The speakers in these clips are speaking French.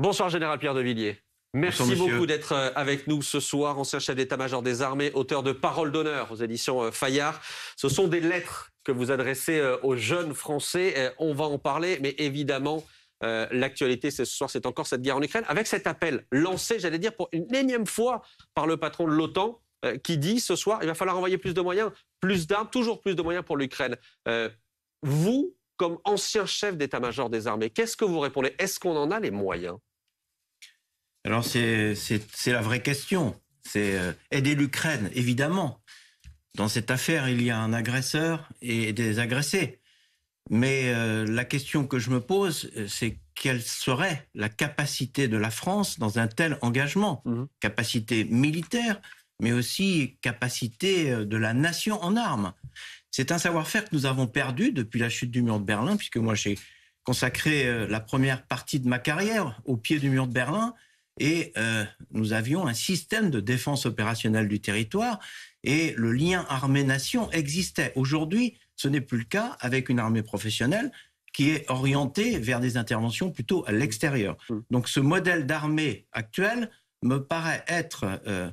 Bonsoir, Général Pierre de Villiers. Merci beaucoup d'être euh, avec nous ce soir, ancien chef d'état-major des armées, auteur de Paroles d'honneur aux éditions euh, Fayard. Ce sont des lettres que vous adressez euh, aux jeunes Français. On va en parler, mais évidemment, l'actualité ce soir, c'est encore cette guerre en Ukraine, avec cet appel lancé, j'allais dire, pour une énième fois par le patron de l'OTAN, qui dit ce soir, il va falloir envoyer plus de moyens, plus d'armes, toujours plus de moyens pour l'Ukraine. vous, comme ancien chef d'état-major des armées, qu'est-ce que vous répondez Est-ce qu'on en a les moyens alors c'est la vraie question. C'est euh, aider l'Ukraine, évidemment. Dans cette affaire, il y a un agresseur et des agressés. Mais euh, la question que je me pose, euh, c'est quelle serait la capacité de la France dans un tel engagement mmh. Capacité militaire, mais aussi capacité de la nation en armes. C'est un savoir-faire que nous avons perdu depuis la chute du mur de Berlin, puisque moi j'ai consacré la première partie de ma carrière au pied du mur de Berlin. Et euh, nous avions un système de défense opérationnelle du territoire et le lien armée-nation existait. Aujourd'hui, ce n'est plus le cas avec une armée professionnelle qui est orientée vers des interventions plutôt à l'extérieur. Mmh. Donc ce modèle d'armée actuel me paraît être euh,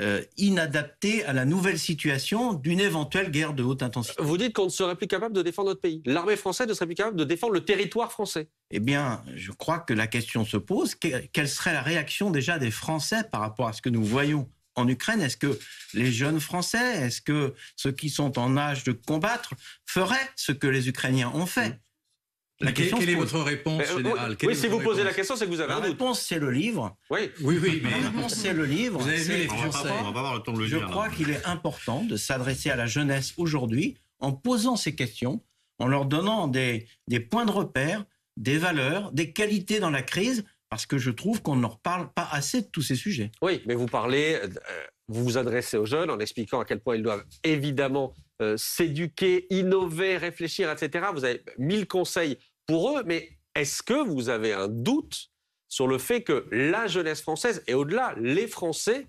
euh, inadapté à la nouvelle situation d'une éventuelle guerre de haute intensité. Vous dites qu'on ne serait plus capable de défendre notre pays. L'armée française ne serait plus capable de défendre le territoire français. Eh bien, je crois que la question se pose, quelle serait la réaction déjà des Français par rapport à ce que nous voyons en Ukraine Est-ce que les jeunes Français, est-ce que ceux qui sont en âge de combattre feraient ce que les Ukrainiens ont fait mmh. Euh, quelle est votre réponse générale Oui, si vous posez la question, c'est que vous avez la un doute. réponse, c'est le livre. Oui, oui, oui. Mais... La réponse, c'est le livre. Vous avez vu les Français. On va pas avoir le temps de le Je crois qu'il est important de s'adresser à la jeunesse aujourd'hui en posant ces questions, en leur donnant des, des points de repère, des valeurs, des qualités dans la crise, parce que je trouve qu'on ne leur parle pas assez de tous ces sujets. Oui, mais vous parlez, euh, vous vous adressez aux jeunes en expliquant à quel point ils doivent évidemment euh, s'éduquer, innover, réfléchir, etc. Vous avez mille conseils pour eux, mais est-ce que vous avez un doute sur le fait que la jeunesse française et au-delà, les Français,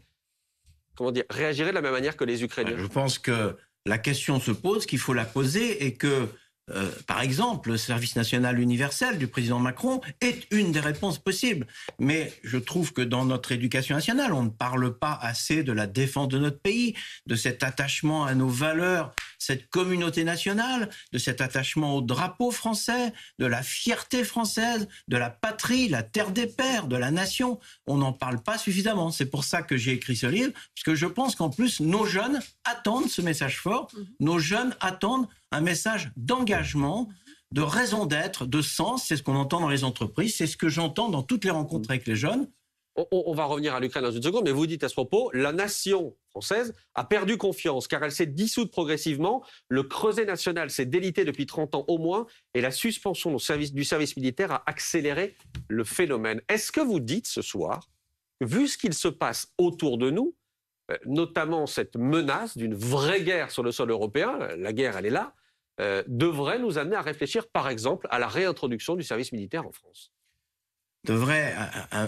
comment dire, réagiraient de la même manière que les Ukrainiens Je pense que la question se pose, qu'il faut la poser et que euh, par exemple, le service national universel du président Macron est une des réponses possibles. Mais je trouve que dans notre éducation nationale, on ne parle pas assez de la défense de notre pays, de cet attachement à nos valeurs cette communauté nationale, de cet attachement au drapeau français, de la fierté française, de la patrie, la terre des pères, de la nation. On n'en parle pas suffisamment. C'est pour ça que j'ai écrit ce livre, parce que je pense qu'en plus, nos jeunes attendent ce message fort. Mhm. Nos jeunes attendent un message d'engagement, de raison d'être, de sens. C'est ce qu'on entend dans les entreprises, c'est ce que j'entends dans toutes les rencontres mhm. avec les jeunes on, va revenir à l'Ukraine dans une seconde, mais vous dites à ce propos, la nation française a perdu confiance car elle s'est dissoute progressivement, le creuset national s'est délité depuis 30 ans au moins, et la suspension du service, militaire a accéléré le phénomène. Est-ce que vous dites ce soir, vu ce qu'il se passe autour de nous, euh, notamment cette menace d'une vraie guerre sur le sol européen, euh, la guerre elle est là, euh, devrait nous amener à réfléchir par exemple à la réintroduction du service militaire en France devrait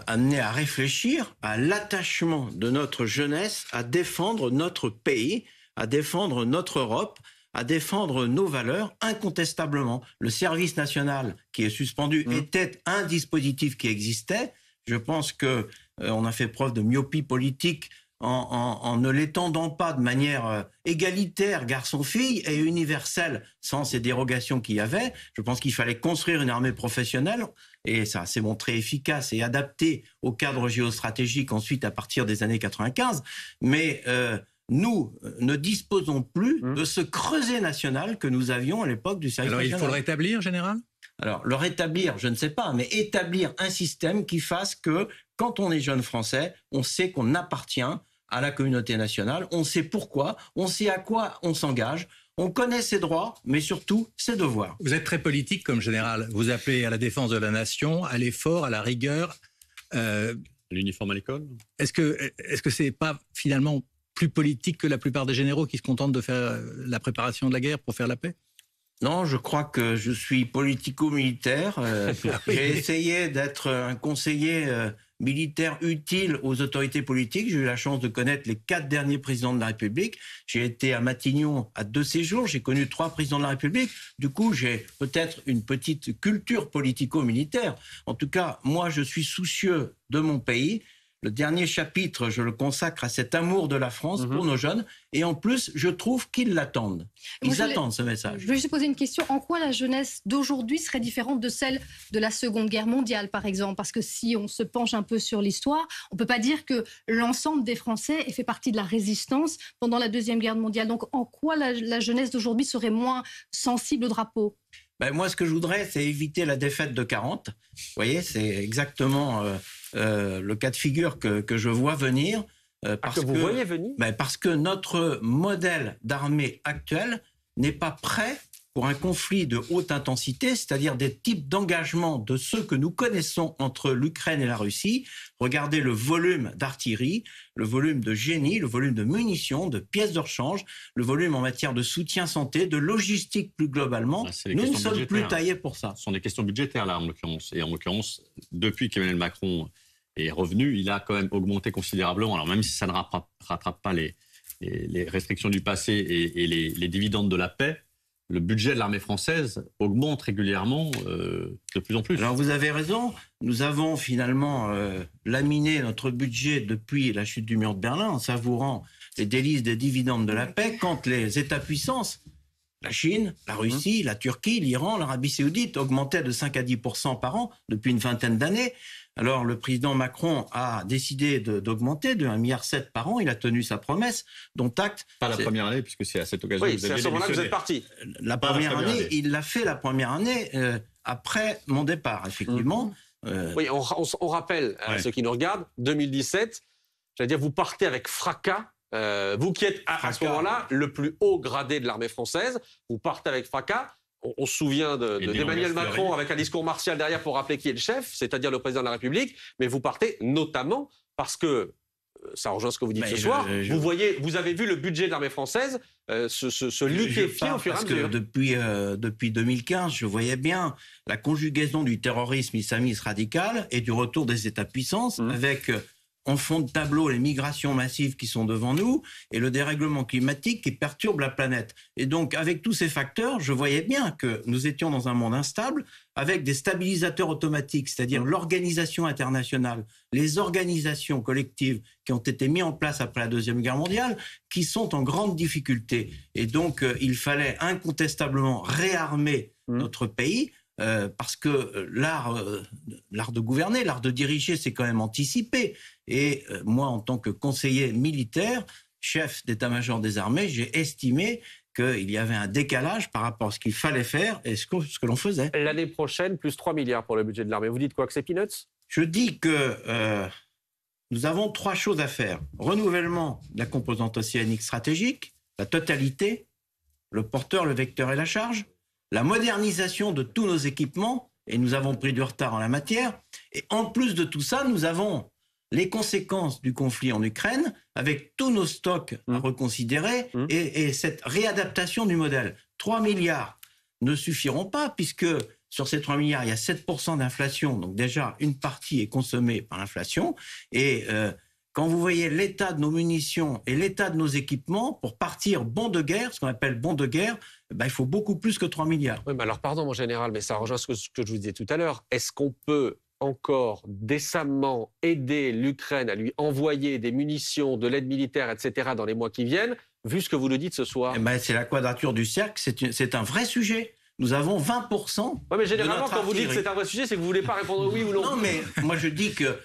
amener à réfléchir à l'attachement de notre jeunesse à défendre notre pays, à défendre notre Europe, à défendre nos valeurs incontestablement. Le service national qui est suspendu mmh. était un dispositif qui existait. Je pense que euh, on a fait preuve de myopie politique en, ne l'étendant pas de manière euh, égalitaire, garçon-fille, et universelle, sans ces dérogations qu'il y avait. Je pense qu'il fallait construire une armée professionnelle, et ça s'est montré efficace et adapté au cadre géostratégique ensuite à partir des années 95. Mais euh, nous euh, ne disposons plus hum. de ce creuset national que nous avions à l'époque du service Alors il faut le rétablir, général alors, le rétablir, je ne sais pas, mais établir un système qui fasse que quand on est jeune Français, on sait qu'on appartient à la communauté nationale, on sait pourquoi, on sait à quoi on s'engage. On connaît ses droits, mais surtout ses devoirs. Vous êtes très politique comme général. Vous appelez à la défense de la nation, à l'effort, à la rigueur. Euh, L'uniforme à l'école Est-ce que est-ce que c'est pas finalement plus politique que la plupart des généraux qui se contentent de faire la préparation de la guerre pour faire la paix non, je crois que je suis politico-militaire. Euh, ah j'ai essayé d'être un conseiller euh, militaire utile aux autorités politiques. J'ai eu la chance de connaître les quatre derniers présidents de la République. J'ai été à Matignon à deux séjours. J'ai connu trois présidents de la République. Du coup, j'ai peut-être une petite culture politico-militaire. En tout cas, moi, je suis soucieux de mon pays le dernier chapitre, je le consacre à cet amour de la France pour mhm. nos jeunes. Et en plus, je trouve qu'ils l'attendent. Ils attendent ce message. Je vais juste poser une question. En quoi la jeunesse d'aujourd'hui serait différente de celle de la Seconde Guerre mondiale, par exemple Parce que si on se penche un peu sur l'histoire, on ne peut pas dire que l'ensemble des Français ait fait partie de la résistance pendant la Deuxième Guerre mondiale. Donc en quoi la, jeunesse d'aujourd'hui serait moins sensible au drapeau ben moi, ce que je voudrais, c'est éviter la défaite de 40. Vous voyez, c'est exactement euh, euh, le cas de figure que, je vois venir. Euh, ah, parce que vous voyez venir ben, Parce que notre modèle d'armée actuel n'est pas prêt pour un conflit de haute intensité, c'est-à-dire des types d'engagement de ceux que nous connaissons entre l'Ukraine et la Russie. Regardez le volume d'artillerie, le volume de génie, le volume de munitions, de pièces de rechange, le volume en matière de soutien santé, de logistique plus globalement. Ah, nous ne sommes plus hein. taillés pour ça. Ce sont des questions budgétaires là en l'occurrence. Et en l'occurrence, depuis qu'Emmanuel Macron et revenus, il a quand même augmenté considérablement. Alors même si ça ne rattrape, pas les, restrictions du passé et, les, dividendes de la paix, le budget de l'armée française augmente régulièrement euh, de plus en plus. Alors vous avez raison, nous avons finalement euh, laminé notre budget depuis la chute du mur de Berlin en savourant les délices des dividendes de la paix quand les États-puissances, la Chine, la Russie, la Turquie, l'Iran, l'Arabie saoudite augmentaient de 5 à 10 par an depuis une vingtaine d'années. Alors le président Macron a décidé d'augmenter de, 1,7 milliard par an. Il a tenu sa promesse, dont acte. Pas la première année, puisque c'est à cette occasion que vous avez à ce que vous êtes parti. Euh, la première, année, il l'a fait la première année euh, après mon départ, effectivement. Mmh. Euh, oui, on, rappelle à ceux qui nous regardent, 2017, à dire, vous partez avec fracas. vous qui êtes à, ce moment-là le plus haut gradé de l'armée française, vous partez avec fracas on, se souvient d'Emmanuel de, Macron avec un discours martial derrière pour rappeler qui est le chef, c'est-à-dire le président de la République, mais vous partez notamment parce que euh, ça rejoint ce que vous dites ce soir. Vous voyez, vous avez vu le budget de l'armée française euh, se, liquéfier au fur et à mesure. Que depuis, euh, depuis 2015, je voyais bien la conjugaison du terrorisme islamiste radical et du retour des États puissances mmh. avec en fond de tableau les migrations massives qui sont devant nous et le dérèglement climatique qui perturbe la planète. Et donc, avec tous ces facteurs, je voyais bien que nous étions dans un monde instable avec des stabilisateurs automatiques, c'est-à-dire l'organisation internationale, les organisations collectives qui ont été mises en place après la Deuxième Guerre mondiale, qui sont en grande difficulté. Et donc, euh, il fallait incontestablement réarmer mmh. notre pays euh, parce que euh, l'art, euh, l'art de gouverner, l'art de diriger, c'est quand même anticipé. Et moi, en tant que conseiller militaire, chef d'état-major des armées, j'ai estimé qu'il y avait un décalage par rapport à ce qu'il fallait faire et ce que, ce que l'on faisait. L'année prochaine, plus 3 milliards pour le budget de l'armée. Vous dites quoi que c'est peanuts Je dis que nous avons trois choses à faire. Renouvellement de la composante océanique stratégique, la totalité, le porteur, le vecteur et la charge la modernisation de tous nos équipements, et nous avons pris du retard en la matière. Et en plus de tout ça, nous avons les conséquences du conflit en Ukraine avec tous nos stocks à mmh. reconsidérer mmh. et, cette réadaptation du modèle. 3 milliards ne suffiront pas puisque sur ces 3 milliards, il y a 7% d'inflation. Donc déjà, une partie est consommée par l'inflation. Et euh, quand vous voyez l'état de nos munitions et l'état de nos équipements, pour partir bon de guerre, ce qu'on appelle bon de guerre, eh ben, il faut beaucoup plus que 3 milliards. Oui, mais alors pardon mon général, mais ça rejoint ce que, je vous disais tout à l'heure. Est-ce qu'on peut encore décemment aider l'Ukraine à lui envoyer des munitions, de l'aide militaire, etc. dans les mois qui viennent, vu ce que vous nous dites ce soir eh ben, C'est la quadrature du cercle, c'est un vrai sujet. Nous avons 20%. Oui, mais généralement, quand vous dites que c'est un vrai sujet, c'est que vous ne voulez pas répondre oui ou non. Non, mais moi je dis que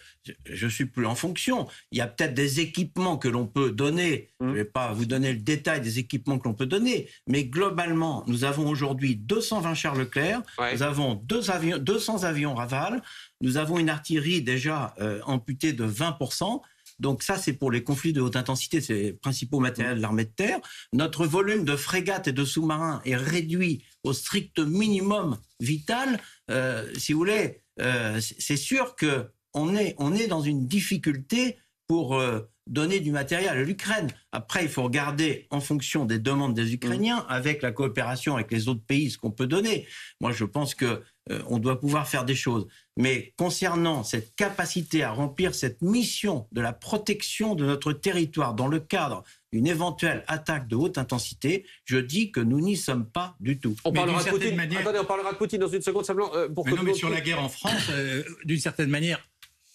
je suis plus en fonction. Il y a peut-être des équipements que l'on peut donner. Je ne mmh. vais pas vous donner le détail des équipements que l'on peut donner, mais globalement, nous avons aujourd'hui 220 chars Leclerc, nous avons deux avions, 200 avions Raval, nous avons une artillerie déjà euh, amputée de 20%. Donc ça, c'est pour les conflits de haute intensité, c'est principaux matériels de l'armée de terre. Notre volume de frégates et de sous-marins est réduit au strict minimum vital. Euh, si vous voulez, euh, c'est sûr que on est, on est dans une difficulté pour euh, donner du matériel à l'Ukraine. Après, il faut regarder en fonction des demandes des Ukrainiens, mm. avec la coopération avec les autres pays, ce qu'on peut donner. Moi, je pense que euh, on doit pouvoir faire des choses. Mais concernant cette capacité à remplir cette mission de la protection de notre territoire dans le cadre d'une éventuelle attaque de haute intensité, je dis que nous n'y sommes pas du tout. On parlera de Poutine. Attendez, on parlera de Poutine dans une seconde simplement euh, pour mais non, mais sur la guerre en France, d'une certaine manière,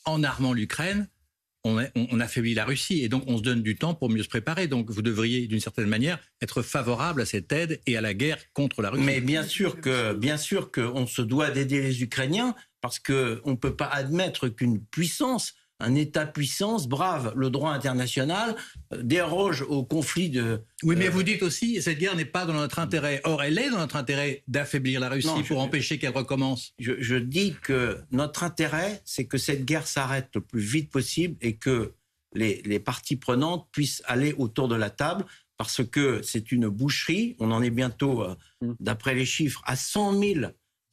en armant l'Ukraine, on, affaiblit la Russie et donc on se donne du temps pour mieux se préparer. Donc vous devriez d'une certaine manière être favorable à cette aide et à la guerre contre la Russie. Mais bien sûr que qu'on se doit d'aider les Ukrainiens parce qu'on ne peut pas admettre qu'une puissance un État puissance brave le droit international, euh, déroge au conflit de. Oui, mais euh, vous dites aussi, cette guerre n'est pas dans notre intérêt. Or, elle est dans notre intérêt d'affaiblir la Russie pour empêcher qu'elle recommence. Je, dis que notre intérêt, c'est que cette guerre s'arrête le plus vite possible et que les, les parties prenantes puissent aller autour de la table parce que c'est une boucherie. On en est bientôt, euh, mm. d'après les chiffres, à 100 000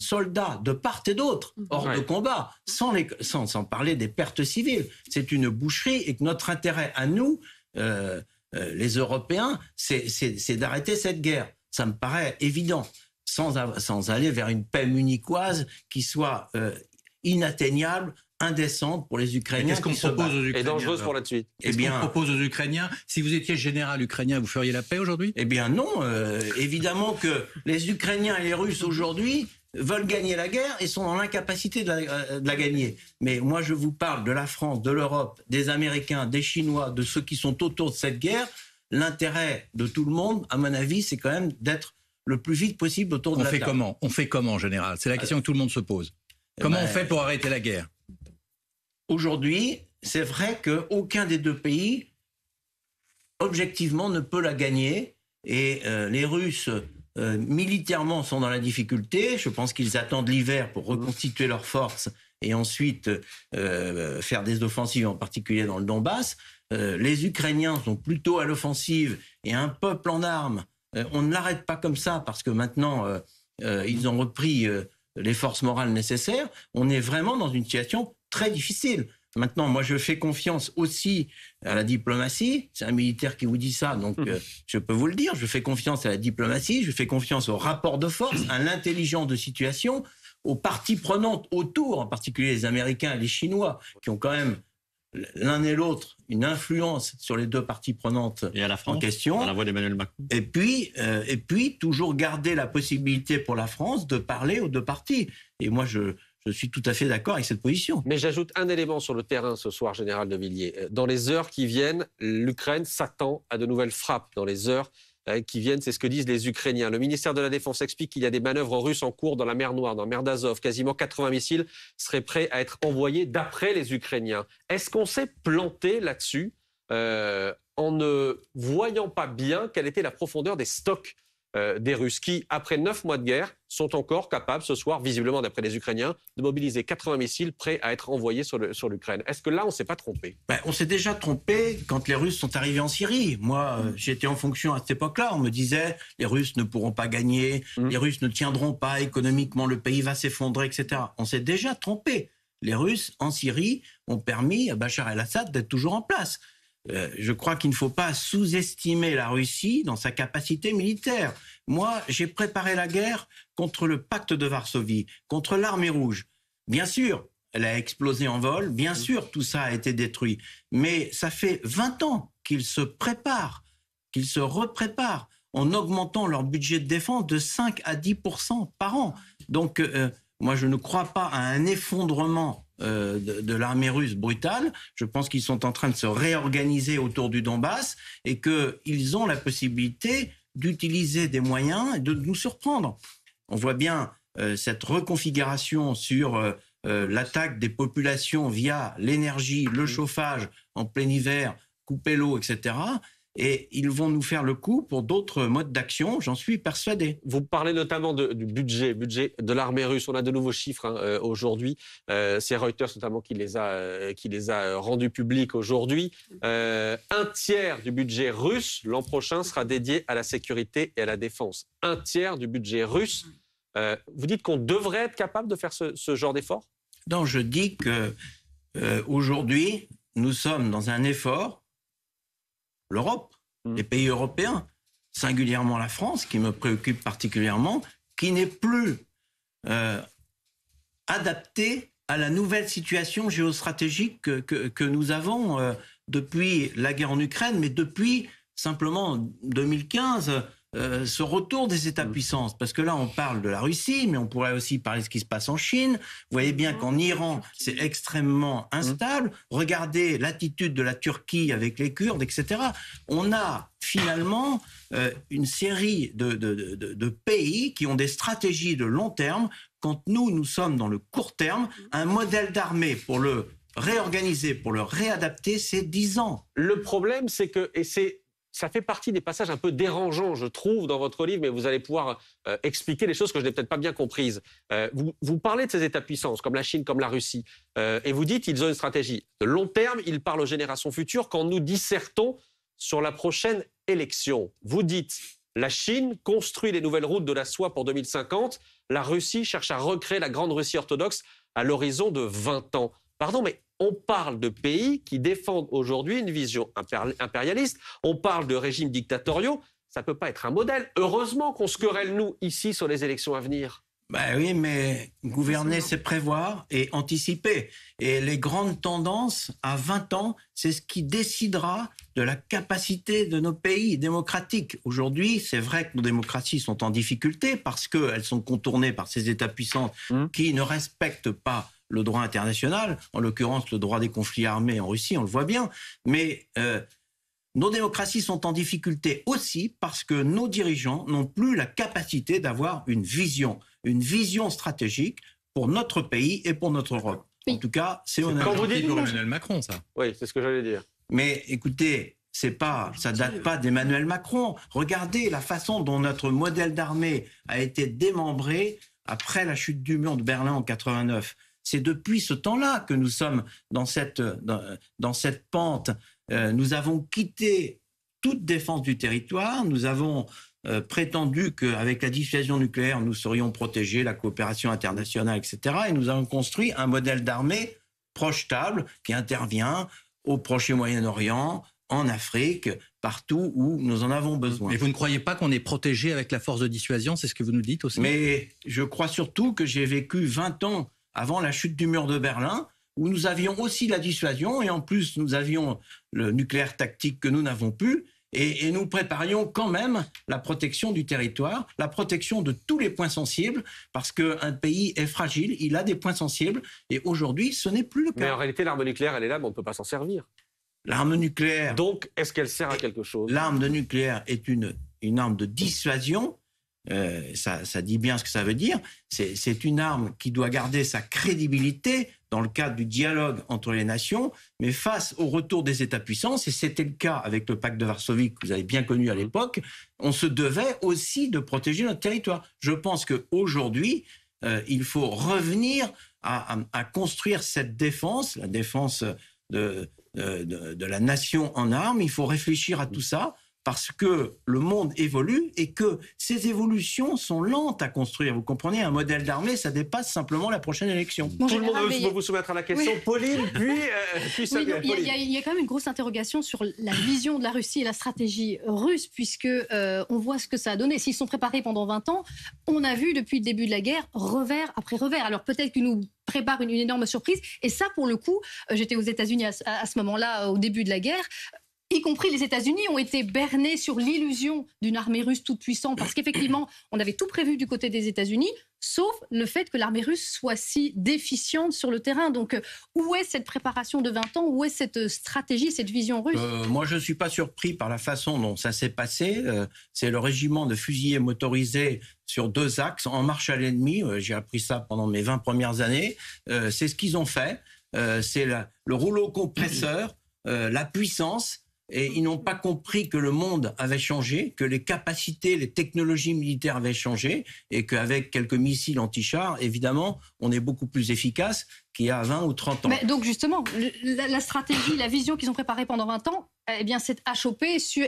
soldats de part et d'autre, mhm. hors de combat, sans, sans, parler des pertes civiles. C'est une boucherie et que notre intérêt à nous, euh, euh, les Européens, c'est d'arrêter cette guerre. Ça me paraît évident, sans, sans aller vers une paix municoise qui soit euh, inatteignable indécente pour les Ukrainiens. Qu'est-ce qu'on propose aux Ukrainiens Et dangereuse pour la suite. Et bien qu'on propose aux Ukrainiens Si vous étiez général ukrainien, vous feriez la paix aujourd'hui Eh bien non. évidemment que les Ukrainiens et les Russes aujourd'hui veulent gagner la guerre et sont dans l'incapacité euh, de, la gagner. Mais moi, je vous parle de la France, de l'Europe, des Américains, des Chinois, de ceux qui sont autour de cette guerre. L'intérêt de tout le monde, à mon avis, c'est quand même d'être le plus vite possible autour de la fait Comment on fait comment, en général C'est la euh, question que tout le monde se pose. Eh comment ben, on fait pour arrêter la guerre Aujourd'hui, c'est vrai qu'aucun des deux pays, objectivement, ne peut la gagner. Et euh, les Russes euh, militairement sont dans la difficulté. Je pense qu'ils attendent l'hiver pour reconstituer leurs forces et ensuite euh, euh, faire des offensives, en particulier dans le Donbass. les Ukrainiens sont plutôt à l'offensive et un peuple en armes. on ne l'arrête pas comme ça parce que maintenant, ils ont repris les forces morales nécessaires. On est vraiment dans une situation très difficile. Maintenant, moi, je fais confiance aussi à la diplomatie. C'est un militaire qui vous dit ça, donc mmh. euh, je peux vous le dire. Je fais confiance à la diplomatie, je fais confiance au rapport de force, à l'intelligence de situation, aux parties prenantes autour, en particulier les Américains et les Chinois, qui ont quand même l'un et l'autre une influence sur les deux parties prenantes et à la France, en question. À la voix d'Emmanuel Macron. Et puis, euh, et puis toujours garder la possibilité pour la France de parler aux deux parties. Et moi, je je suis tout à fait d'accord avec cette position. Mais j'ajoute un élément sur le terrain ce soir, Général de Villiers. Euh, dans les heures qui viennent, l'Ukraine s'attend à de nouvelles frappes. Dans les heures euh, qui viennent, c'est ce que disent les Ukrainiens. Le ministère de la Défense explique qu'il y a des manœuvres russes en cours dans la mer Noire, dans la mer d'Azov. Quasiment 80 missiles seraient prêts à être envoyés d'après les Ukrainiens. Est-ce qu'on s'est planté là-dessus euh, en ne voyant pas bien quelle était la profondeur des stocks euh, des Russes qui, après neuf mois de guerre, sont encore capables ce soir, visiblement d'après les Ukrainiens, de mobiliser 80 missiles prêts à être envoyés sur l'Ukraine. Est-ce que là, on ne s'est pas trompé ben, On s'est déjà trompé quand les Russes sont arrivés en Syrie. Moi, euh, mm. j'étais en fonction à cette époque-là. On me disait, les Russes ne pourront pas gagner, mm. les Russes ne tiendront pas économiquement, le pays va s'effondrer, etc. On s'est déjà trompé. Les Russes en Syrie ont permis à Bachar el-Assad d'être toujours en place. Euh, je crois qu'il ne faut pas sous-estimer la Russie dans sa capacité militaire. Moi, j'ai préparé la guerre contre le pacte de Varsovie, contre l'armée rouge. Bien sûr, elle a explosé en vol, bien mm. sûr, tout ça a été détruit. Mais ça fait 20 ans qu'ils se préparent, qu'ils se repréparent en augmentant leur budget de défense de 5 à 10 par an. Donc, euh, moi, je ne crois pas à un effondrement euh, de, l'armée russe brutale. Je pense qu'ils sont en train de se réorganiser autour du Donbass et qu'ils ont la possibilité d'utiliser des moyens et de nous surprendre. On voit bien euh, cette reconfiguration sur euh, l'attaque des populations via l'énergie, le chauffage en plein hiver, couper l'eau, etc et ils vont nous faire le coup pour d'autres modes d'action, j'en suis persuadé. Vous parlez notamment du budget, budget de l'armée russe. On a de nouveaux chiffres hein, euh, aujourd'hui. Euh, c'est Reuters notamment qui les a, euh, rendus publics aujourd'hui. un tiers du budget russe l'an prochain sera dédié à la sécurité et à la défense. Un tiers du budget russe. vous dites qu'on devrait être capable de faire ce, ce genre d'effort Non, je dis que aujourd'hui, nous sommes dans un effort l'Europe, hmm. les pays européens, singulièrement la France, qui me préoccupe particulièrement, qui n'est plus euh, adaptée à la nouvelle situation géostratégique que, nous avons euh, depuis la guerre en Ukraine, mais depuis simplement 2015, euh, ce retour des États-puissances, mmh. parce que là on parle de la Russie, mais on pourrait aussi parler de ce qui se passe en Chine. Vous voyez bien qu'en Iran, c'est extrêmement mmh. instable. Regardez l'attitude de la Turquie avec les Kurdes, etc. On a finalement euh, une série de, pays qui ont des stratégies de long terme, quand nous, nous sommes dans le court terme, mmh. un modèle d'armée pour le réorganiser, pour le réadapter, c'est 10 ans. Le problème, c'est que, et c'est ça fait partie des passages un peu dérangeants, je trouve, dans votre livre, mais vous allez pouvoir euh, expliquer les choses que je n'ai peut-être pas bien comprises. Euh, vous, parlez de ces États-puissances, comme la Chine, comme la Russie, euh, et vous dites qu'ils ont une stratégie de long terme, ils parlent aux générations futures quand nous dissertons sur la prochaine élection. Vous dites, la Chine construit les nouvelles routes de la soie pour 2050, la Russie cherche à recréer la grande Russie orthodoxe à l'horizon de 20 ans. Pardon, mais on parle de pays qui défendent aujourd'hui une vision impérialiste, on parle de régimes dictatoriaux, ça ne peut pas être un modèle. Heureusement qu'on se querelle, nous, ici, sur les élections à venir. Ben oui, mais gouverner, c'est prévoir et anticiper. Et les grandes tendances à 20 ans, c'est ce qui décidera de la capacité de nos pays démocratiques. Aujourd'hui, c'est vrai que nos démocraties sont en difficulté parce qu'elles sont contournées par ces États puissants mmh. qui ne respectent pas le droit international, en l'occurrence le droit des conflits armés en Russie, on le voit bien, mais euh, nos démocraties sont en difficulté aussi parce que nos dirigeants n'ont plus la capacité d'avoir une vision, une vision stratégique pour notre pays et pour notre Europe. En tout cas, c'est honnête. Quand pour Emmanuel Macron, ça. Oui, c'est ce que j'allais dire. Mais écoutez, c'est pas, ça date pas d'Emmanuel Macron. Regardez la façon dont notre modèle d'armée a été démembré après la chute du mur de Berlin en 89. C'est depuis ce temps-là que nous sommes dans cette, dans, cette pente. Euh, nous avons quitté toute défense du territoire, nous avons euh, prétendu qu'avec la dissuasion nucléaire, nous serions protégés, la coopération internationale, etc. Et nous avons construit un modèle d'armée projetable qui intervient au Proche Moyen-Orient, en Afrique, partout où nous en avons besoin. et vous ne croyez pas qu'on est protégé avec la force de dissuasion, c'est ce que vous nous dites aussi Mais je crois surtout que j'ai vécu 20 ans avant la chute du mur de Berlin, où nous avions aussi la dissuasion, et en plus nous avions le nucléaire tactique que nous n'avons plus, et, nous préparions quand même la protection du territoire, la protection de tous les points sensibles, parce qu'un pays est fragile, il a des points sensibles, et aujourd'hui ce n'est plus le cas. Mais en réalité l'arme nucléaire, elle est là, mais on ne peut pas s'en servir. L'arme nucléaire. Donc, est-ce qu'elle sert à quelque chose L'arme nucléaire est une, une arme de dissuasion euh, ça, dit bien ce que ça veut dire. C'est une arme qui doit garder sa crédibilité dans le cadre du dialogue entre les nations, mais face au retour des États-puissances, et c'était le cas avec le pacte de Varsovie que vous avez bien connu à l'époque, on se devait aussi de protéger notre territoire. Je pense qu'aujourd'hui, aujourd'hui, euh, il faut revenir à, construire cette défense, la défense de la nation en armes. Il faut réfléchir à tout ça parce que le monde évolue et que ces évolutions sont lentes à construire. Vous comprenez, un modèle d'armée, ça dépasse simplement la prochaine élection. Bon, Tout le monde vous soumettre à la question. Pauline, puis, euh, puis Il, y a, quand même une grosse interrogation sur la vision de la Russie et la stratégie russe, puisque euh, on voit ce que ça a donné. S'ils sont préparés pendant 20 ans, on a vu depuis le début de la guerre revers après revers. Alors peut-être qu'ils nous préparent une, énorme surprise. Et ça, pour le coup, euh, j'étais aux États-Unis à, ce moment-là, au début de la guerre y compris les États-Unis, ont été bernés sur l'illusion d'une armée russe toute puissante, parce qu'effectivement, on avait tout prévu du côté des États-Unis, sauf le fait que l'armée russe soit si déficiente sur le terrain. Donc, euh, où est cette préparation de 20 ans Où est cette euh, stratégie, cette vision russe euh, Moi, je ne suis pas surpris par la façon dont ça s'est passé. C'est le régiment de fusillés motorisés sur deux axes, en marche à l'ennemi. J'ai appris ça pendant mes 20 premières années. C'est ce qu'ils ont fait. C'est le rouleau compresseur, la puissance et ils n'ont pas compris que le monde avait changé, que les capacités, les technologies militaires avaient changé et qu'avec quelques missiles anti-chars, évidemment, on est beaucoup plus efficace qu'il y a 20 ou 30 ans. Mais donc justement, la, stratégie, la vision qu'ils ont préparée pendant 20 ans, eh bien, c'est à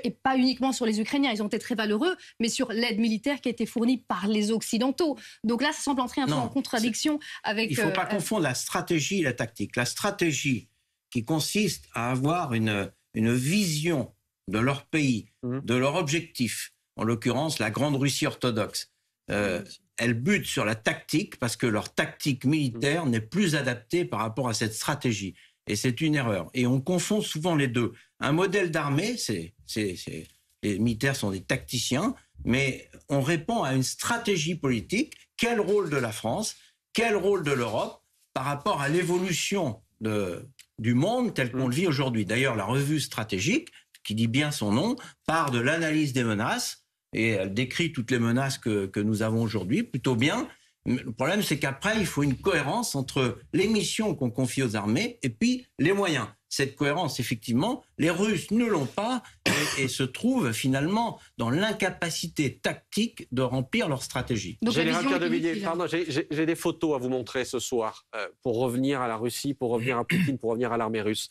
et pas uniquement sur les Ukrainiens, ils ont été très valeureux, mais sur l'aide militaire qui a été fournie par les Occidentaux. Donc là, ça semble entrer un peu en contradiction avec. Il ne faut pas euh, confondre la stratégie et la tactique. La stratégie qui consiste à avoir une une vision de leur pays, mmh. de leur objectif, en l'occurrence la Grande Russie orthodoxe. Euh, mmh. elles butent sur la tactique parce que leur tactique militaire mmh. n'est plus adaptée par rapport à cette stratégie. Et c'est une erreur. Et on confond souvent les deux. Un modèle d'armée, c'est, c'est, les militaires sont des tacticiens, mais on répond à une stratégie politique. Quel rôle de la France Quel rôle de l'Europe par rapport à l'évolution de, du monde tel qu'on mm. le vit aujourd'hui. D'ailleurs, la revue stratégique, qui dit bien son nom, part de l'analyse des menaces et elle décrit toutes les menaces que, nous avons aujourd'hui plutôt bien. Le problème, c'est qu'après, il faut une cohérence entre les missions qu'on confie aux armées et puis les moyens cette cohérence. Effectivement, les Russes ne l'ont pas et, se trouvent finalement dans l'incapacité tactique de remplir leur stratégie. j'ai des photos à vous montrer ce soir euh, pour revenir à la Russie, pour revenir à Poutine, pour revenir à l'armée russe.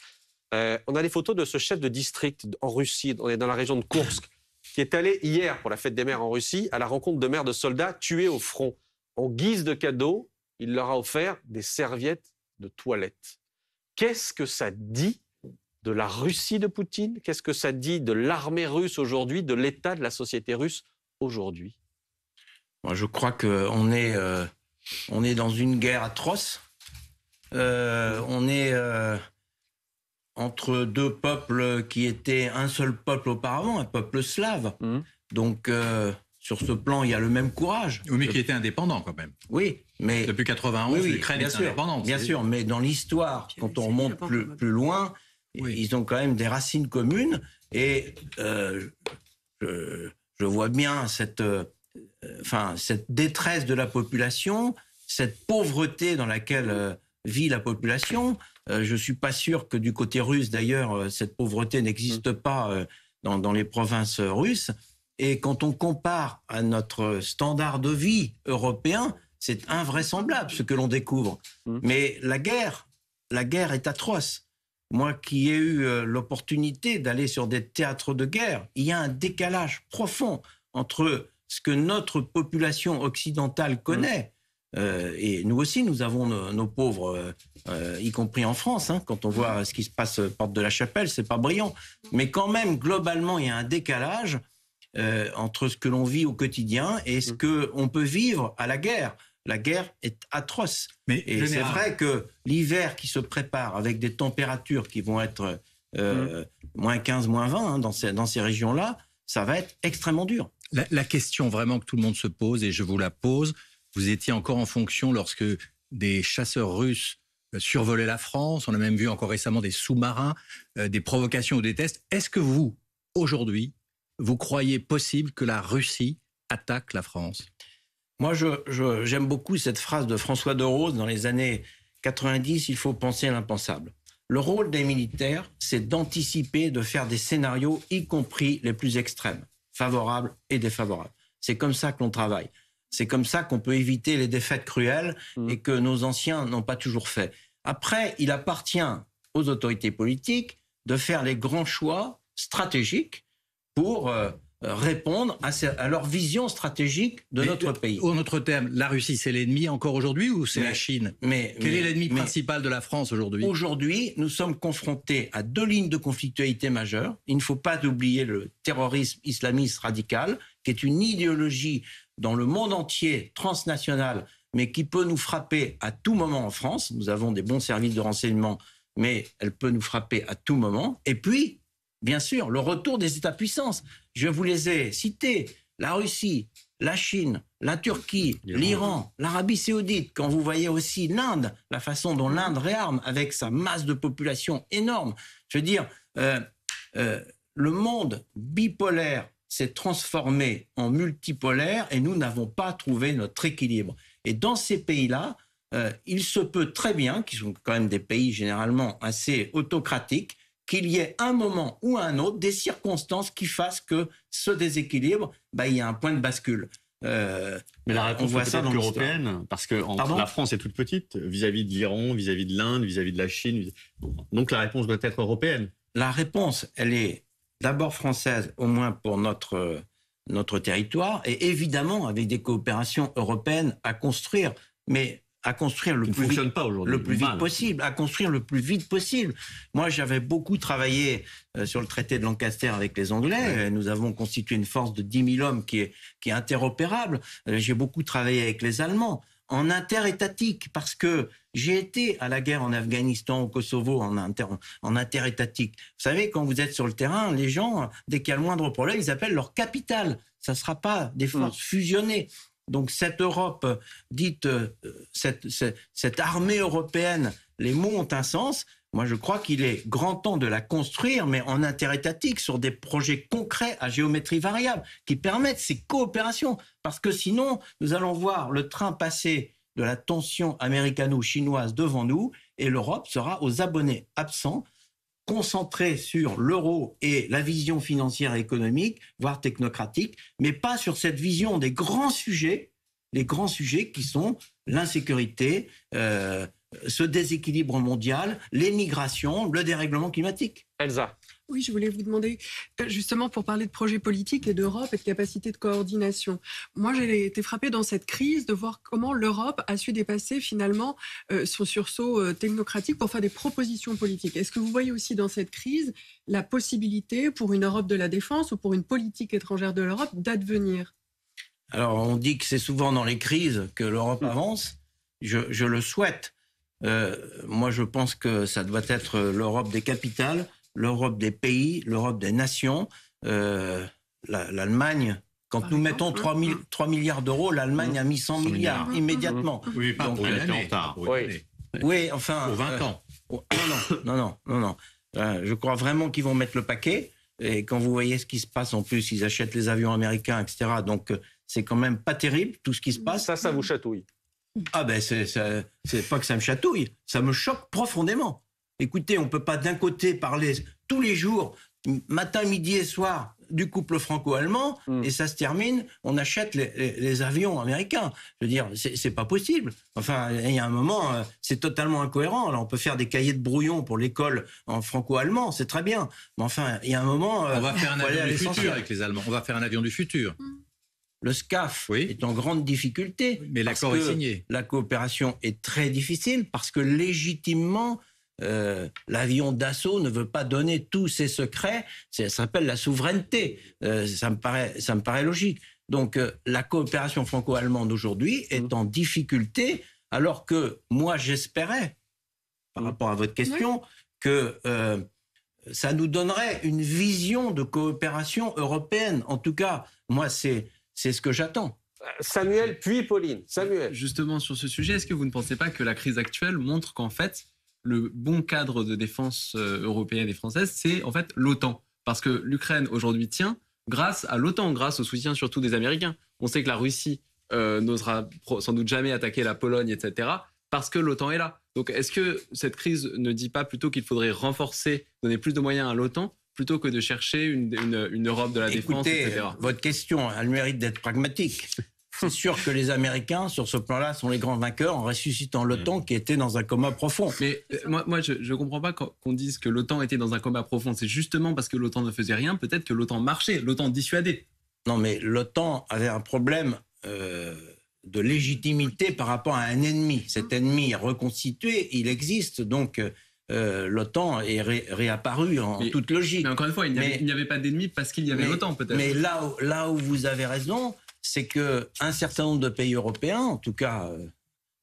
Euh, on a des photos de ce chef de district en Russie, on est dans la région de Kursk, qui est allé hier pour la fête des mères en Russie à la rencontre de mères de soldats tués au front. En guise de cadeau, il leur a offert des serviettes de toilette qu'est-ce que ça dit de la Russie de Poutine Qu'est-ce que ça dit de l'armée russe aujourd'hui, de l'état de la société russe aujourd'hui Je crois qu'on est, euh, on est dans une guerre atroce. Euh, on est euh, entre deux peuples qui étaient un seul peuple auparavant, un peuple slave. Mmh. Donc, sur ce plan, il y a le même courage. Oui, mais qui était indépendant quand même. Oui, mais depuis 91, l'Ukraine est indépendante. Bien sûr, mais dans l'histoire, quand on remonte plus, loin, ils ont quand même des racines communes. Et euh, je, vois bien cette, euh, enfin, cette détresse de la population, cette pauvreté dans laquelle euh, vit la population. je ne suis pas sûr que du côté russe, d'ailleurs, cette pauvreté n'existe pas dans, les provinces russes. Et quand on compare à notre standard de vie européen, c'est invraisemblable ce que l'on découvre. Mmh. Mais la guerre, la guerre est atroce. Moi qui ai eu euh, l'opportunité d'aller sur des théâtres de guerre, il y a un décalage profond entre ce que notre population occidentale mmh. connaît. Euh, et nous aussi, nous avons nos, pauvres, euh, y compris en France. Hein. quand on voit ce qui se passe porte de la Chapelle, c'est pas brillant. Mais quand même, globalement, il y a un décalage euh, entre ce que l'on vit au quotidien et ce mm. que qu'on peut vivre à la guerre. La guerre est atroce. Mais et c'est vrai que l'hiver qui se prépare avec des températures qui vont être euh, mm. moins 15, moins 20 hein, dans ces, dans ces régions-là, ça va être extrêmement dur. La, question vraiment que tout le monde se pose, et je vous la pose, vous étiez encore en fonction lorsque des chasseurs russes euh, survolaient la France, on a même vu encore récemment des sous-marins, des provocations ou des tests. Est-ce que vous, aujourd'hui, vous croyez possible que la Russie attaque la France Moi, j'aime beaucoup cette phrase de François de Rose dans les années 90, il faut penser à l'impensable. Le rôle des militaires, c'est d'anticiper, de faire des scénarios, y compris les plus extrêmes, favorables et défavorables. C'est comme ça que l'on travaille. C'est comme ça qu'on peut éviter les défaites cruelles mmh. et que nos anciens n'ont pas toujours fait. Après, il appartient aux autorités politiques de faire les grands choix stratégiques pour euh, répondre à, leur vision stratégique de notre euh, pays. En notre terme, la Russie, c'est l'ennemi encore aujourd'hui ou c'est la Chine mais, Quel est l'ennemi principal de la France aujourd'hui Aujourd'hui, nous sommes confrontés à deux lignes de conflictualité majeures. Il ne faut pas oublier le terrorisme islamiste radical, qui est une idéologie dans le monde entier, transnationale, mais qui peut nous frapper à tout moment en France. Nous avons des bons services de renseignement, mais elle peut nous frapper à tout moment. Et puis, bien sûr, le retour des États-puissances. Je vous les ai cités, la Russie, la Chine, la Turquie, l'Iran, l'Arabie saoudite, quand vous voyez aussi l'Inde, la façon dont l'Inde réarme avec sa masse de population énorme. Je veux dire, euh, euh, le monde bipolaire s'est transformé en multipolaire et nous n'avons pas trouvé notre équilibre. Et dans ces pays-là, euh, il se peut très bien, qui sont quand même des pays généralement assez autocratiques, qu'il y ait un moment ou un autre des circonstances qui fassent que ce déséquilibre, bah, il y a un point de bascule. Euh, mais la réponse doit être européenne, parce que la France est toute petite vis-à-vis de l'Iran, vis-à-vis de l'Inde, vis-à-vis de la Chine. Donc la réponse doit être européenne. La réponse, elle est d'abord française, au moins pour notre notre territoire, et évidemment avec des coopérations européennes à construire. Mais à construire le, plus vite, le plus vite possible, à construire le plus vite possible. Moi, j'avais beaucoup travaillé euh, sur le traité de Lancaster avec les Anglais. Nous avons constitué une force de 10 000 hommes qui est, qui est interopérable. Euh, j'ai beaucoup travaillé avec les Allemands en interétatique parce que j'ai été à la guerre en Afghanistan, au Kosovo, en, en interétatique. Vous savez, quand vous êtes sur le terrain, les gens, euh, dès qu'il y a le moindre problème, ils appellent leur capitale. Ça ne sera pas des mm. forces fusionnées. Donc cette Europe dite, euh, cette, armée européenne, les mots ont un sens. Moi, je crois qu'il est grand temps de la construire, mais en interétatique, sur des projets concrets à géométrie variable qui permettent ces coopérations. Parce que sinon, nous allons voir le train passer de la tension américano-chinoise devant nous et l'Europe sera aux abonnés absents concentré sur l'euro et la vision financière et économique, voire technocratique, mais pas sur cette vision des grands sujets, les grands sujets qui sont l'insécurité, euh, ce déséquilibre mondial, les migrations, le dérèglement climatique. Elsa. Oui, je voulais vous demander euh, justement pour parler de projet politique et d'Europe et de capacité de coordination. Moi, j'ai été frappée dans cette crise de voir comment l'Europe a su dépasser finalement euh, son sursaut euh, technocratique pour faire des propositions politiques. Est-ce que vous voyez aussi dans cette crise la possibilité pour une Europe de la défense ou pour une politique étrangère de l'Europe d'advenir Alors, on dit que c'est souvent dans les crises que l'Europe avance. Je, le souhaite. moi, je pense que ça doit être l'Europe des capitales l'Europe des pays, l'Europe des nations, euh, l'Allemagne. quand nous mettons 3, milliards d'euros, l'Allemagne a mis 100, milliards, immédiatement. Mm-hmm. Oui, pas En Oui. enfin. Pour 20 euh, ans. Oh, non, non, non, non, euh, je crois vraiment qu'ils vont mettre le paquet. Et quand vous voyez ce qui se passe, en plus, ils achètent les avions américains, etc. Donc, c'est quand même pas terrible tout ce qui se passe. Ça, ça vous chatouille. Ah ben, c'est pas que ça me chatouille, ça me choque profondément. Écoutez, on ne peut pas d'un côté parler tous les jours, matin, midi et soir, du couple franco-allemand, hmm. et ça se termine, on achète les, avions américains. Je veux dire, c'est pas possible. Enfin, il y a un moment, euh, c'est totalement incohérent. Alors, on peut faire des cahiers de brouillon pour l'école en franco-allemand, c'est très bien. Mais enfin, il y a un moment... Euh, on va faire un avion du futur avec les Allemands. On va faire un avion du futur. Hmm. Le SCAF est en grande difficulté. Mais l'accord est signé. La coopération est très difficile parce que légitimement, euh, l'avion d'assaut ne veut pas donner tous ses secrets. Ça s'appelle la souveraineté. Euh, ça me paraît, logique. Donc euh, la coopération franco-allemande aujourd'hui est mmh. en difficulté, alors que moi j'espérais, par mmh. rapport à votre question, que ça nous donnerait une vision de coopération européenne. En tout cas, moi c'est c'est ce que j'attends. Samuel, puis Pauline. Samuel. Justement, sur ce sujet, est-ce que vous ne pensez pas que la crise actuelle montre qu'en fait, le bon cadre de défense euh, européenne et française, c'est en fait l'OTAN. Parce que l'Ukraine aujourd'hui tient grâce à l'OTAN, grâce au soutien surtout des Américains. On sait que la Russie euh, n'osera sans doute jamais attaquer la Pologne, etc., parce que l'OTAN est là. Donc est-ce que cette crise ne dit pas plutôt qu'il faudrait renforcer, donner plus de moyens à l'OTAN plutôt que de chercher une, Europe de la défense, etc. Votre question a le mérite d'être pragmatique c'est sûr que les Américains, sur ce plan-là, sont les grands vainqueurs en ressuscitant l'OTAN qui était dans un coma profond. Mais euh, moi, moi, je ne comprends pas qu'on dise que l'OTAN était dans un coma profond. C'est justement parce que l'OTAN ne faisait rien, peut-être que l'OTAN marchait, l'OTAN dissuadait. Non, mais l'OTAN avait un problème. Euh, de légitimité par rapport à un ennemi. Cet ennemi est reconstitué, il existe, donc euh, l'OTAN est réapparu en toute logique. Mais encore une fois, il n'y avait, pas d'ennemi parce qu'il y avait l'OTAN, peut-être. Mais là là où vous avez raison, c'est que un certain nombre de pays européens, en tout cas euh,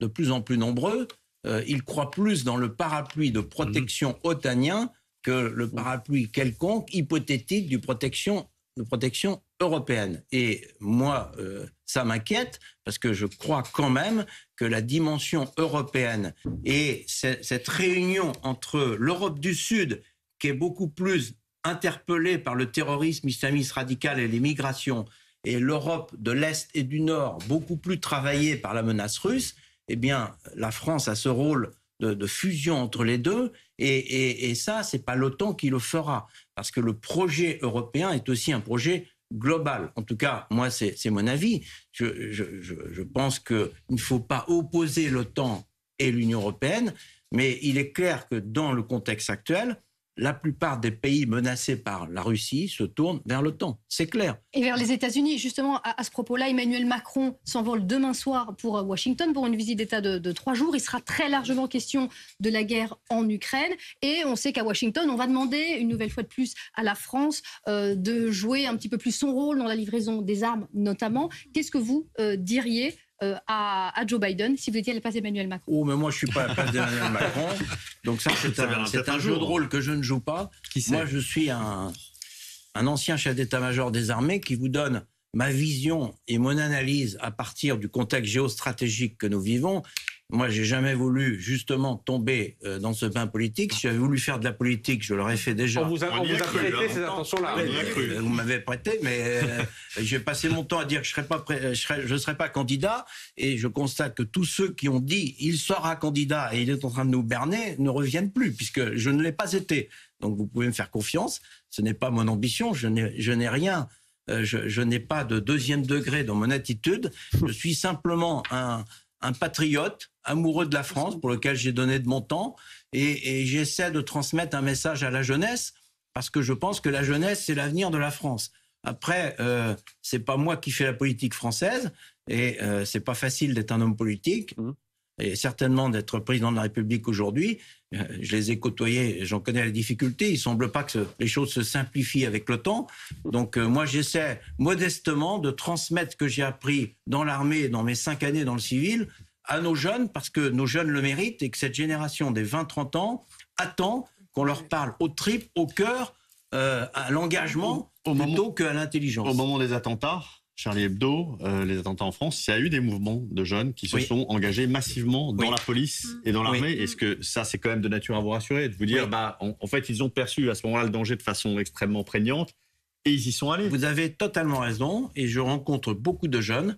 de plus en plus nombreux, euh, ils croient plus dans le parapluie de protection mhm. otanien que le mhm. parapluie quelconque hypothétique du protection, de protection européenne. Et moi, euh, ça m'inquiète parce que je crois quand même que la dimension européenne et cette réunion entre l'Europe du Sud, qui est beaucoup plus interpellée par le terrorisme islamiste radical et l'immigration et l'Europe de l'Est et du Nord beaucoup plus travaillée par la menace russe, eh bien, la France a ce rôle de, fusion entre les deux. Et, et, et ça, c'est pas l'OTAN qui le fera. Parce que le projet européen est aussi un projet global. En tout cas, moi, c'est mon avis. je pense qu'il ne faut pas opposer l'OTAN et l'Union européenne, mais il est clair que dans le contexte actuel, la plupart des pays menacés par la Russie se tournent vers l'OTAN, c'est clair. Et vers les États-Unis, justement, à, ce propos-là, Emmanuel Macron s'envole demain soir pour euh, Washington pour une visite d'État de, trois jours. Il sera très largement question de la guerre en Ukraine. Et on sait qu'à Washington, on va demander une nouvelle fois de plus à la France euh, de jouer un petit peu plus son rôle dans la livraison des armes, notamment. Qu'est-ce que vous euh, diriez euh, à, Joe Biden si vous étiez à la place d'Emmanuel Macron Oh, mais moi, je ne suis pas à la place d'Emmanuel Macron. Donc ça, c'est un, jeu de rôle que je ne joue pas. Qui moi, je suis un, un ancien chef d'état-major des armées qui vous donne ma vision et mon analyse à partir du contexte géostratégique que nous vivons moi, j'ai jamais voulu justement tomber euh, dans ce bain politique. Si j'avais voulu faire de la politique, je l'aurais fait déjà. On vous a, on vous a prêté hein. ces intentions-là. vous m'avez prêté, mais euh, j'ai passé mon temps à dire que je serais pas euh, je serais, je pas candidat. Et je constate que tous ceux qui ont dit il sera candidat et il est en train de nous berner ne reviennent plus, puisque je ne l'ai pas été. Donc vous pouvez me faire confiance. Ce n'est pas mon ambition. Je n'ai rien je, je n'ai pas de deuxième degré dans mon attitude. Je suis simplement un, un patriote amoureux de la France pour lequel j'ai donné de mon temps et, j'essaie de transmettre un message à la jeunesse parce que je pense que la jeunesse c'est l'avenir de la France. Après, euh, c'est pas moi qui fais la politique française et euh, c'est pas facile d'être un homme politique. Mmh et certainement d'être président de la République aujourd'hui. Euh, je les ai côtoyés, j'en connais les difficultés. Il ne semble pas que les choses se simplifient avec le temps. Donc euh, moi, j'essaie modestement de transmettre ce que j'ai appris dans l'armée, dans mes cinq années dans le civil, à nos jeunes, parce que nos jeunes le méritent et que cette génération des 20-30 ans attend qu'on leur parle au trip, au cœur, euh, à l'engagement plutôt qu'à l'intelligence. Au moment des attentats, Charlie Hebdo, euh, les attentats en France, il y a eu des mouvements de jeunes qui se sont engagés massivement dans la police mm. et dans l'armée. Est-ce que ça, c'est quand même de nature à vous rassurer, de vous dire, bah, en, en fait, ils ont perçu à ce moment-là le danger de façon extrêmement prégnante et ils y sont allés. Vous avez totalement raison, et je rencontre beaucoup de jeunes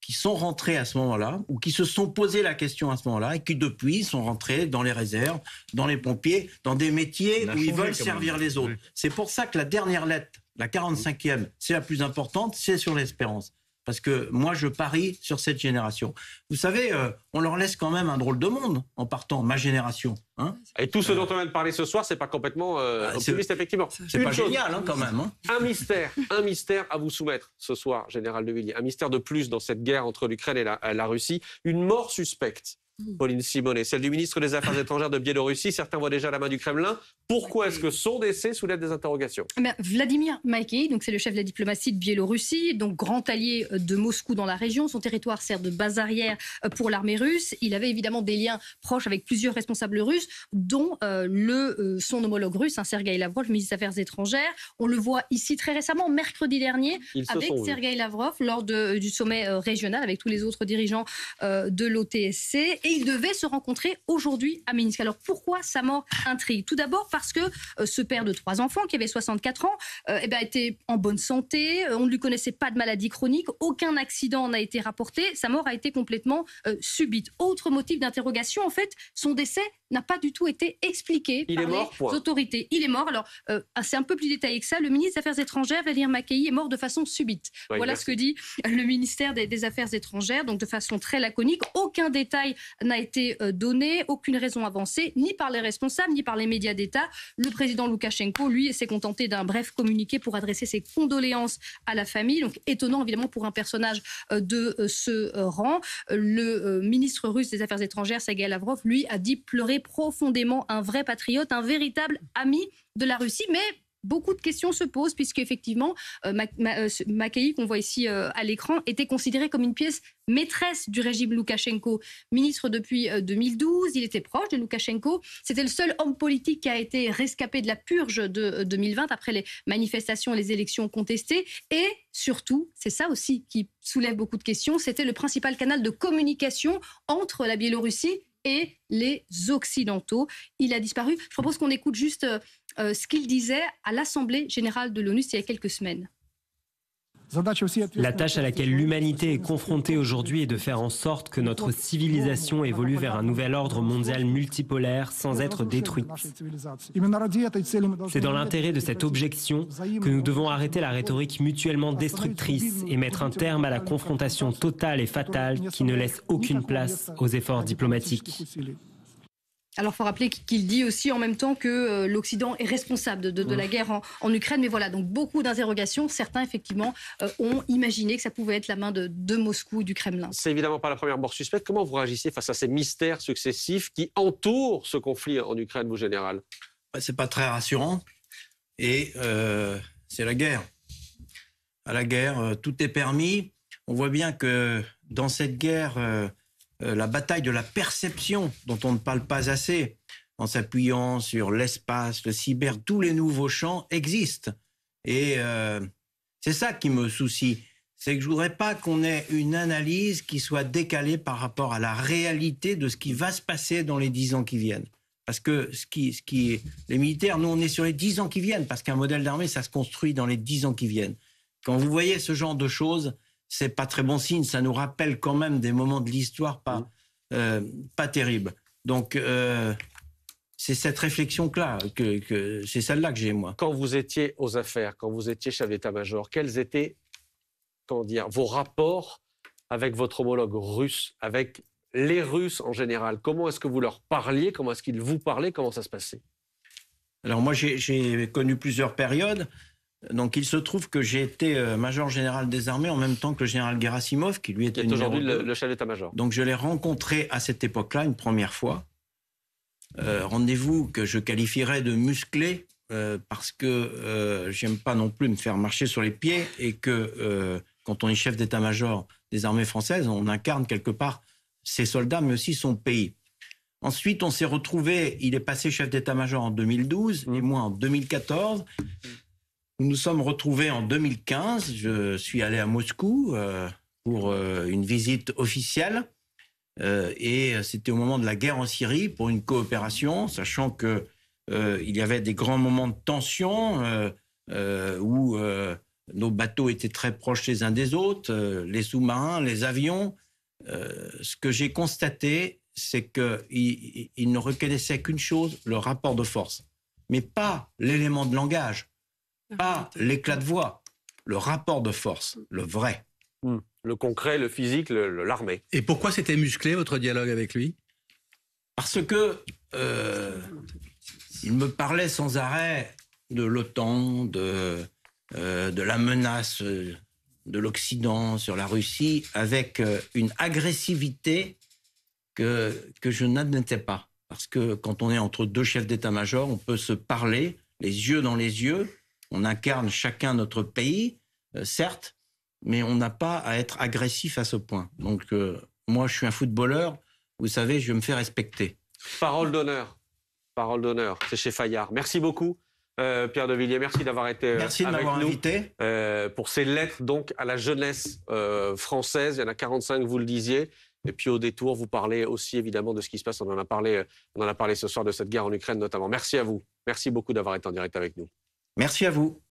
qui sont rentrés à ce moment-là, ou qui se sont posés la question à ce moment-là, et qui depuis sont rentrés dans les réserves, dans les pompiers, dans des métiers où ils veulent servir les autres. C'est pour ça que la dernière lettre la 45e, c'est la plus importante, c'est sur l'espérance. Parce que moi, je parie sur cette génération. Vous savez, euh, on leur laisse quand même un drôle de monde en partant, ma génération. Hein. et tout ce euh, dont on vient de parler ce soir, c'est pas complètement euh, optimiste, effectivement. C'est pas génial, hein, quand même. Hein. un mystère, un mystère à vous soumettre ce soir, Général de Villiers. Un mystère de plus dans cette guerre entre l'Ukraine et la Russie. Une mort suspecte Pauline Simonet, celle du ministre des Affaires étrangères de Biélorussie. Certains voient déjà la main du Kremlin. Pourquoi est-ce que son décès soulève des interrogations eh Vladimir Maïkei, donc c'est le chef de la diplomatie de Biélorussie, donc grand allié euh, de Moscou dans la région. Son territoire sert de base arrière euh, pour l'armée russe. Il avait évidemment des liens proches avec plusieurs responsables russes, dont euh, le, son homologue russe, hein, Sergei Lavrov, ministre des Affaires étrangères. On le voit ici très récemment, mercredi dernier, avec se Sergei Lavrov lors du sommet régional avec tous les autres dirigeants de l'OTSC. Il devait se rencontrer aujourd'hui à Minsk. Alors pourquoi sa mort intrigue Tout d'abord parce que euh, ce père de trois enfants, qui avait 64 ans, euh, eh ben, était en bonne santé, euh, on ne lui connaissait pas de maladie chronique, aucun accident n'a été rapporté, sa mort a été complètement subite. Autre motif d'interrogation, en fait, son décès n'a pas du tout été expliqué par les autorités. Il est mort. Alors, ah, c'est un peu plus détaillé que ça. Le ministre des Affaires étrangères, Valérie Mackey, est mort de façon subite. voilà ce que dit le ministère des, des, Affaires étrangères, donc de façon très laconique. Aucun détail n'a été euh, donnée, aucune raison avancée, ni par les responsables, ni par les médias d'État. Le président Loukachenko, lui, s'est contenté d'un bref communiqué pour adresser ses condoléances à la famille. Donc étonnant, évidemment, pour un personnage euh, de euh, ce rang. Le ministre russe des Affaires étrangères, Sergei Lavrov, lui, a dit pleurer profondément un vrai patriote, un véritable ami de la Russie, mais beaucoup de questions se posent puisque effectivement euh, euh, qu'on voit ici euh, à l'écran était considéré comme une pièce maîtresse du régime Loukachenko. Ministre depuis 2012, il était proche de Loukachenko. C'était le seul homme politique qui a été rescapé de la purge de 2020 après les manifestations et les élections contestées. Et surtout, c'est ça aussi qui soulève beaucoup de questions, c'était le principal canal de communication entre la Biélorussie et les Occidentaux. Il a disparu. Je propose qu'on écoute juste euh, ce qu'il disait à l'Assemblée générale de l'ONU il y a quelques semaines. La tâche à laquelle l'humanité est confrontée aujourd'hui est de faire en sorte que notre civilisation évolue vers un nouvel ordre mondial multipolaire sans être détruite. C'est dans l'intérêt de cette objection que nous devons arrêter la rhétorique mutuellement destructrice et mettre un terme à la confrontation totale et fatale qui ne laisse aucune place aux efforts diplomatiques. Alors, il faut rappeler qu'il dit aussi en même temps que euh, l'Occident est responsable de, la guerre en, Ukraine. Mais voilà, donc beaucoup d'interrogations. Certains, effectivement, euh, ont imaginé que ça pouvait être la main de, de Moscou, du Kremlin. C'est évidemment pas la première mort suspecte. Comment vous réagissez face à ces mystères successifs qui entourent ce conflit en Ukraine, vous général bah, C'est pas très rassurant. Et euh, c'est la guerre. À la guerre, tout est permis. On voit bien que dans cette guerre, euh, la bataille de la perception dont on ne parle pas assez, en s'appuyant sur l'espace, le cyber, tous les nouveaux champs existent. Et euh, c'est ça qui me soucie. C'est que je ne voudrais pas qu'on ait une analyse qui soit décalée par rapport à la réalité de ce qui va se passer dans les dix ans qui viennent. Parce que ce qui, est, les militaires, nous, on est sur les dix ans qui viennent, parce qu'un modèle d'armée, ça se construit dans les dix ans qui viennent. Quand vous voyez ce genre de choses, c'est pas très bon signe. Ça nous rappelle quand même des moments de l'histoire pas, euh, pas terribles. Donc, euh, c'est cette réflexion-là, que, c'est celle-là que j'ai, moi. Quand vous étiez aux affaires, quand vous étiez chef d'état-major, quels étaient comment dire, vos rapports avec votre homologue russe, avec les Russes en général Comment est-ce que vous leur parliez Comment est-ce qu'ils vous parlaient Comment ça se passait alors moi, j'ai connu plusieurs périodes. Donc il se trouve que j'ai été euh, major général des armées en même temps que le général Gerasimov, qui lui était aujourd'hui le, chef d'état-major. Donc je l'ai rencontré à cette époque-là une première fois. Euh, rendez-vous que je qualifierais de musclé euh, parce que j'aime pas non plus me faire marcher sur les pieds et que quand on est chef d'état-major des armées françaises, on incarne quelque part ses soldats mais aussi son pays. Ensuite, on s'est retrouvé, il est passé chef d'état-major en 2012 et moi en 2014. Nous nous sommes retrouvés en 2015. Je suis allé à Moscou euh, pour euh, une visite officielle. Euh, et c'était au moment de la guerre en Syrie pour une coopération, sachant que il y avait des grands moments de tension où nos bateaux étaient très proches les uns des autres, les sous-marins, les avions. ce que j'ai constaté, c'est qu'ils ne reconnaissaient qu'une chose, le rapport de force, mais pas l'élément de langage ah, ah, pas l'éclat de voix, le rapport de force, le vrai. Hmm. Le concret, le physique, l'armée. Et pourquoi c'était musclé votre dialogue avec lui Parce que euh, il me parlait sans arrêt de l'OTAN, de, euh, de la menace de l'Occident sur la Russie, avec euh, une agressivité que, que je n'admettais pas. Parce que quand on est entre deux chefs d'état-major, on peut se parler les yeux dans les yeux, on incarne chacun notre pays, euh, certes, mais on n'a pas à être agressif à ce point. Donc, euh, moi, je suis un footballeur, vous savez, je me fais respecter. Parole d'honneur. Parole d'honneur, c'est chez Fayard. Merci beaucoup. Euh, Pierre de Villiers, merci d'avoir été merci avec de nous invité. pour ces lettres donc à la jeunesse française. Il y en a 45, vous le disiez. Et puis au détour, vous parlez aussi évidemment de ce qui se passe. On en a parlé, on en a parlé ce soir de cette guerre en Ukraine notamment. Merci à vous. Merci beaucoup d'avoir été en direct avec nous. Merci à vous.